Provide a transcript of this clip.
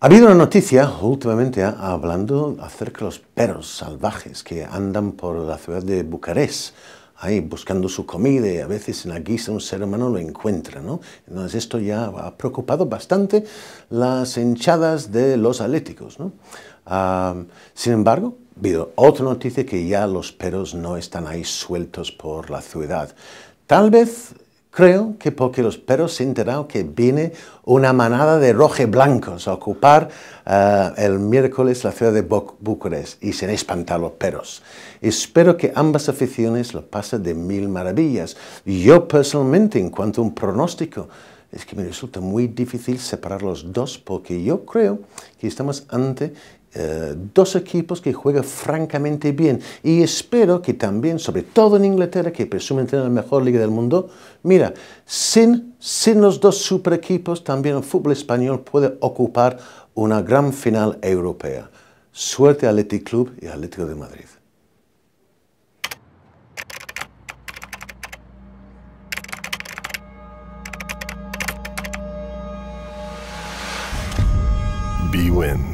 Ha habido una noticia últimamente ah, hablando acerca de los perros salvajes que andan por la ciudad de Bucarest ahí buscando su comida y a veces en la guisa un ser humano lo encuentra, Entonces esto ya ha preocupado bastante las hinchadas de los atléticos, ah, sin embargo, habido otra noticia que ya los perros no están ahí sueltos por la ciudad. Tal vez Creo que porque los perros se enteraron que viene una manada de roje blancos a ocupar eh, el miércoles la ciudad de Bucarest y se han espantado los perros. Espero que ambas aficiones lo pasen de mil maravillas. Yo personalmente, en cuanto a un pronóstico, es que me resulta muy difícil separar los dos porque yo creo que estamos ante eh, dos equipos que juegan francamente bien y espero que también, sobre todo en Inglaterra, que presumen tener la mejor liga del mundo, mira, sin, sin los dos super equipos también el fútbol español puede ocupar una gran final europea. Suerte a Athletic Club y Atlético de Madrid. B. Wynn.